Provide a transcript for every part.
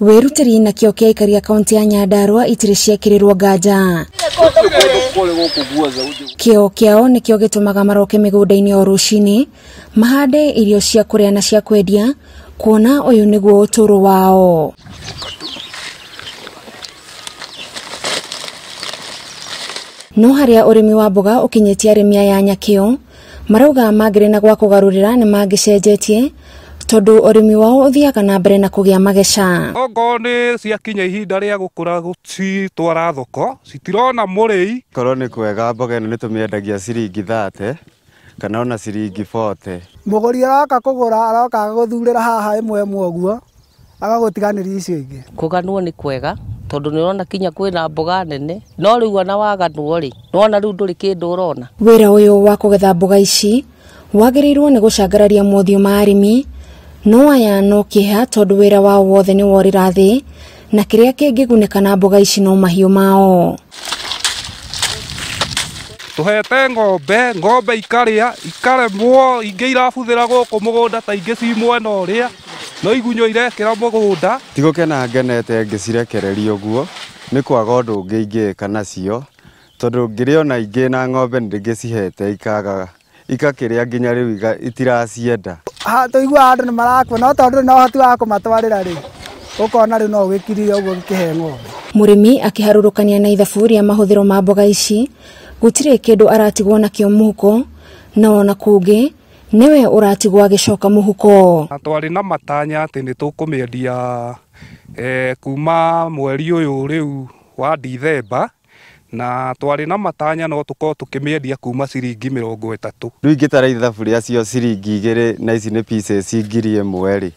wirutiri na kio kia ikari ya kaunti ya nyandarua itiri ciekĩrĩrwo nganja kĩo kĩao nĩkĩo gĩtũmaga maroke mĩgũnda ini o rũcinĩ mahande irio cia kũrĩa na cia kwendia kuona ũyũ nĩguo ũtũũro wao no harĩa ũrĩmi wa mboga ũkinyĩtie arĩmi aya nyakĩo marauga mangĩrĩ na gwa kũgarũrĩra nĩ mangĩcenjetie tondu urimi wao uthiaga na mbere na kugia mageca ongo ni ciakinya ihinda ria gukura gucitwara thoko citirona murii korwo ni kwega mboga ĩno nĩtũmĩendagia ciringi thate kana ona ciringi bote mũgũri aroka kugura aroka agagũthurĩra haha imwe ĩmwe ũguo agagutiganiria icio ingĩ kũganwo ni kwega tondå nä ũrona kinya na mboga nene no rĩu ona waganwo rĩ nona riu nduri kindu urona wira uyu wa kugetha mboga ici wagĩrĩirwo ni gucangararia mothiũ ma arĩmi no aya no tondå wä ra wao wothe worä ra thä na kĩrĩa kĩngĩgunĩka na mboga ici no mahiå mao tuhete ng'ombe ng'ombe a ikaremwo kå må gå nda ta cimwena å rä a no igunyũ irekĩra mũgũnda tigũkena ngenete å guo nä kwaga ũndũ ũngĩ ka nacio rä ona ingä na ng'ombe nĩ cihete ikaga a nginya u itiracienda tå igua andå nä ni marakua tondu no hatu wa kå matwarä ra kumatwarira ri ukona ri no å å gä guo wikirie uguo gikihe ng'ombe rå kania na ithabu ria ro ma mboga ici gå tirä gutire kindu aratigwo nakio muhuko na ona kungi niwe coka må huko twari na matanya atä nä tå kå mä endia eh, kuma mweri å yå rä u wa dithemba na twarä na matanya no tå korwo tå kä mä endia kuma ciringi mä rongo ä tatå rä u ingä ithabu acio ciringi igä rä na ici nä ngiri ä ri rä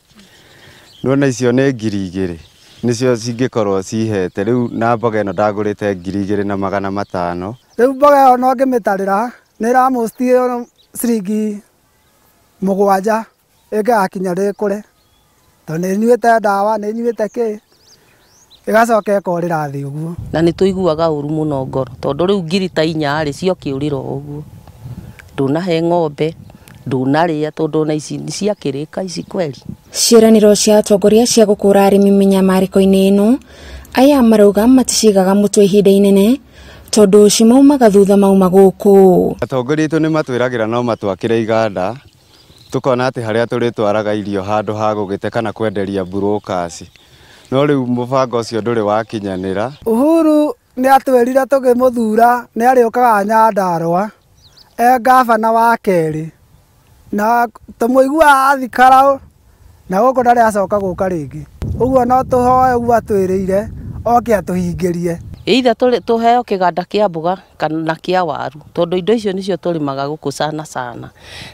nona icio nä ngiri igä rä nicio cingäkorwo cihete riu na mboga ä no ndagå rä te ngiri igä na magana matano rä u mboga ä yo no mä tarä ra nä ramå ciringi må gwanja ä kure gakinya rä kå re tondå nä nyuä te ndawa nä nyuä te kä ĩgacoka ĩkorĩra thi uguo na nĩ tũiguaga ũru mũno ngoro tondu riu ngiri ta inya inyarĩ uguo nduna he ng'ombe nduna ndũnarĩa tondu na ici nĩ ciakĩrĩka ici kweri ciĩranĩro cia atongoria cia gũkũra arĩmi mĩnyamarĩko-inĩ ĩno aya marauga maticigaga mutwe ihinda inene tondu cimaumaga thutha mauma gũkũ atongoria aitũ nĩ matwĩragĩra no matwakĩre iganda tukona ati harĩa tũrĩtwaraga irio handu hagugite kana kwenderia brokers no rä u må bango å cio ndå rä wakinyanä ra uhuru nä atwerire tå gä må thura nä arä å kaga nyandarwa e ngabana wa kerä na tå må igua athikara na gå kå ndarä acoka gå ka rä ngä å guo no tå hoe å guo atwä rä ire oke atå hingä rie itha tuheo kiganda kia mboga kana kia waru tondu indo icio nicio turimaga guku sana sana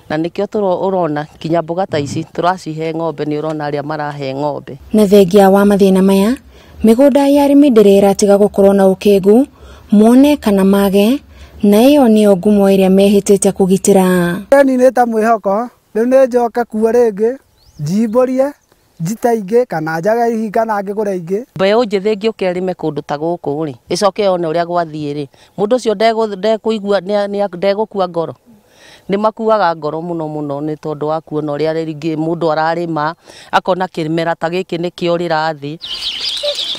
na nikio urona nginya mboga ta ici turacihe ng'ombe ni urona aria marahe ng'ombe na thengia wa mathina maya migunda ya arimi ndireratiga gukorwo na ukingu mone kana mage na iyo niyo ngumo iria mehitite kugitira ni yaani ta mwihoko riu ni njoka kuo ringi njimbũrie njita ingä kana njaga ihi kana angä gå ra ingä mbeå njithä ngä å kä arä me kå ndå ta gå kå rä ä coke yone å rä a gwathiä rä må ndå å cio igua ndegå kua ngoro nä makuaga ngoro må no må no nä tondå wa kuona å rä a rä ngä må ndå ararä ma akona kä mera ta gä kä nä kä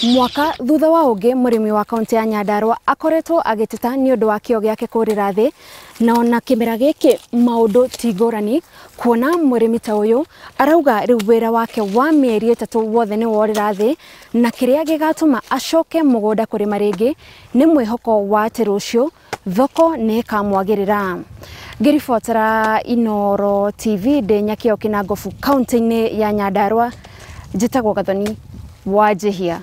mwaka thutha wa ungi murimi wa kaunti ya nyandarua akoretwo agiteta ni undu wa kio giake kurira thi na ona kimera giki maundu ti ngurani kuona murimi ta uyu arauga riu wira wake wa mieri itatu wothe ni worira thi na kiria gigatuma acoke mugunda kurima ringi ni mwihoko wa ati rucio thoko ni ikamwagirira ngiribotera inoro tv ndi nyakio kinangobu kaunti-ini ya nyandarua njitagwo gathoni wanjihia